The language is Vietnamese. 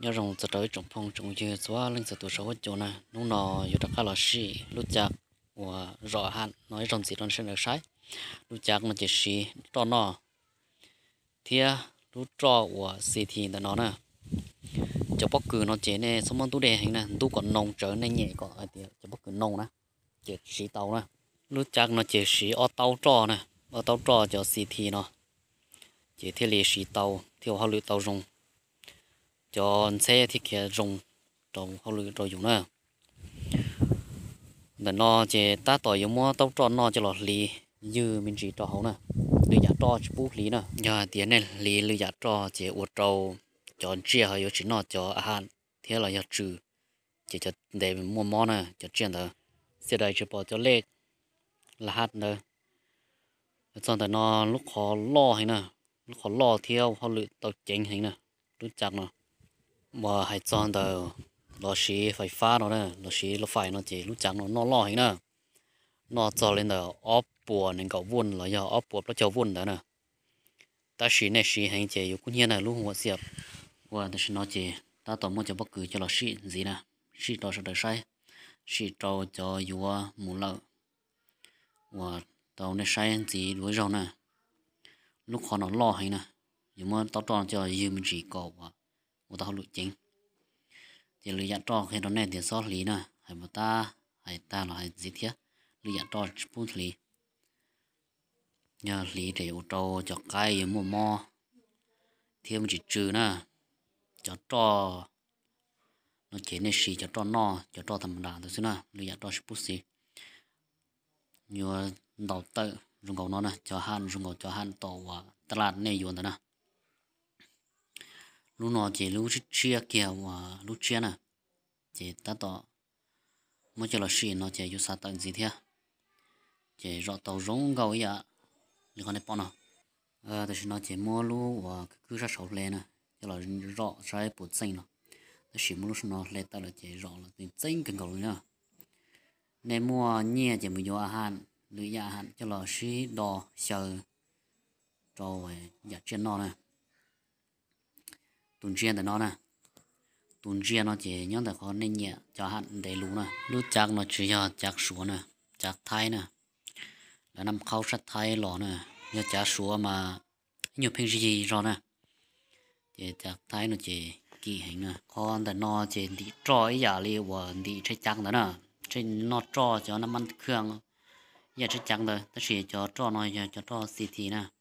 nhớ rằng từ tới trồng phong trồng dưa xóa lên từ tuổi sáu chỗ này lúc nào yêu đặc là sĩ lúc chạc của rõ hạn nói rằng gì đó sẽ được sai lúc chạc nó chỉ sĩ cho nó thì lúc cho của sĩ thì là nó nè cho bóc cử nó chế nè xong món tu đề hình nè tu còn nông trở nên nhẹ còn ai tiệt cho bóc cử nông nè chế sĩ tàu nè lúc chạc nó chế sĩ ở tàu trò nè ở tàu trò cho sĩ thì nó chế thế lì sĩ tàu thiếu hao lưỡi tàu rồng cho xe thì kia rồng trồng hậu lư rồi dùng nữa để nó chỉ ta tỏi giống mua tóc tròn nó chỉ lọt lì như mình chỉ trò hậu nè lì giả trò chỉ bút lì nè giờ tiền này lì lì giả trò chỉ uột trâu chọn chia hay chỉ nó cho à hạn thế là giờ trừ chỉ cho để mua món nè à, cho chuyện đó sẽ đây chỉ bỏ cho lê là hát nữa xong rồi nó lúc khó lo hay nè lúc khó lo theo họ lựa tàu chén hay nè lúc chặt nè mà hãy chọn đồ nó xí phải phá nó nè nó xí nó phải nó chỉ lúc trắng nó nó lo hình nè nó cho lên đầu óp bùa nên cậu vun là do óp bùa nó cho vun đó nè ta xí này xí hành chỉ yêu cũng nhiên là lúc hoa xiệp và ta xí nó chỉ ta tổng muốn cho bất cứ cho nó xí gì nè xí đó sẽ được sai xí cho cho yêu mù lợ và tàu này sai chỉ đuổi rau nè lúc họ nó lo hình nè nhưng mà tao cho yêu mình chỉ cậu à một tao lụt chính thì lụi dạng trò khi đó này thì xót lý nè hay một ta hay ta là hay gì thế lụi dạng trò phun lý nhờ lý để ô tô cho cây mua mò thêm chỉ trừ nè cho trò nó chế nên xì cho trò no cho trò thầm đàn thôi xí nè lụi dạng trò phun xì nhờ đầu tự dùng cầu nó nè cho han dùng cầu cho han tổ và tạt này yuan thế nè lúc nọ chỉ lúc chia kia và lúc chia nè chỉ ta tỏ mỗi chỉ là xì nó chỉ dùng sao tận gì thế à? chỉ rõ tàu rong gầu ấy ạ liên quan bỏ bọn nó à thì nó chỉ mua lu và cứ ra sầu lên nè chỉ là rõ trái bột xanh nó thì chỉ mua lúc nó lên ta là chỉ rõ là tiền xanh cần cầu nữa nên mua nhẹ chỉ mới vô hạn lưỡi nhà hạn cho là xí đò sờ rồi giả trên nó nè tuần chuyên để nó nè tuần chuyên nó chỉ nhớ là khó nên nhẹ cho hạn để lú nè lúc chắc nó chỉ cho chắc xuống nè chắc thay nè là năm khâu sát thay lọ nè nhớ chắc xuống mà nhiều phim gì rồi nè chỉ chắc thay nó chỉ kỳ hình nè con để nó chỉ đi trói giả li và đi chơi chắc đó nè chơi nó trói cho nó ăn khương giờ chơi chắc rồi ta chỉ cho trói nó cho cho trói xì thì nè